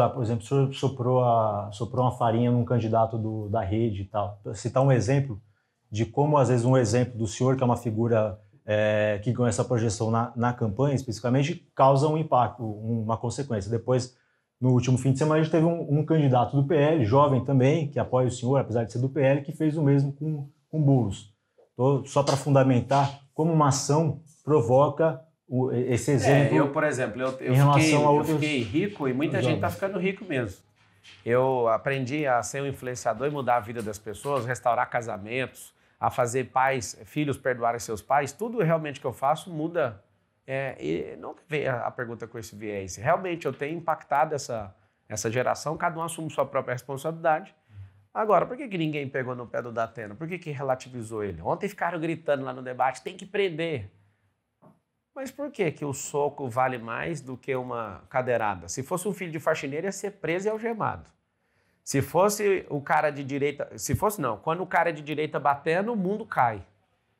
lá, por exemplo, o senhor soprou, a, soprou uma farinha num candidato do, da rede e tal. Citar um exemplo de como, às vezes, um exemplo do senhor, que é uma figura é, que ganha essa projeção na, na campanha, especificamente, causa um impacto, uma consequência. Depois, no último fim de semana, a gente teve um, um, candidato do PL, jovem também, que apoia o senhor, apesar de ser do PL, que fez o mesmo com, com Boulos. Então, só para fundamentar como uma ação provoca o, esse é, exemplo. É, eu, por exemplo, eu, eu, fiquei, eu fiquei, rico e muita gente está ficando rico mesmo. Eu aprendi a ser um influenciador e mudar a vida das pessoas, restaurar casamentos, a fazer pais, filhos perdoarem seus pais. Tudo realmente que eu faço muda. É, e não vem a, a pergunta com esse viés. Realmente eu tenho impactado essa, essa geração, cada um assume sua própria responsabilidade. Agora, por que, que ninguém pegou no pé do Datena? Por que, que relativizou ele? Ontem ficaram gritando lá no debate: tem que prender. Mas por que, que o soco vale mais do que uma cadeirada? Se fosse um filho de faxineiro, ia ser preso e algemado. Se fosse o cara de direita. Se fosse, não. Quando o cara é de direita batendo, o mundo cai.